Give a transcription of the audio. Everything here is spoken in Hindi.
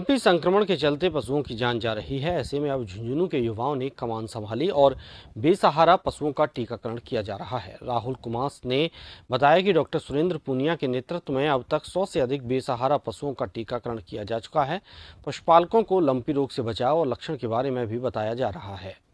एमपी संक्रमण के चलते पशुओं की जान जा रही है ऐसे में अब झुंझुनू के युवाओं ने कमान संभाली और बेसहारा पशुओं का टीकाकरण किया जा रहा है राहुल कुमार ने बताया कि डॉक्टर सुरेंद्र पुनिया के नेतृत्व में अब तक 100 से अधिक बेसहारा पशुओं का टीकाकरण किया जा चुका है पशुपालकों को लंपी रोग से बचाव और लक्षण के बारे में भी बताया जा रहा है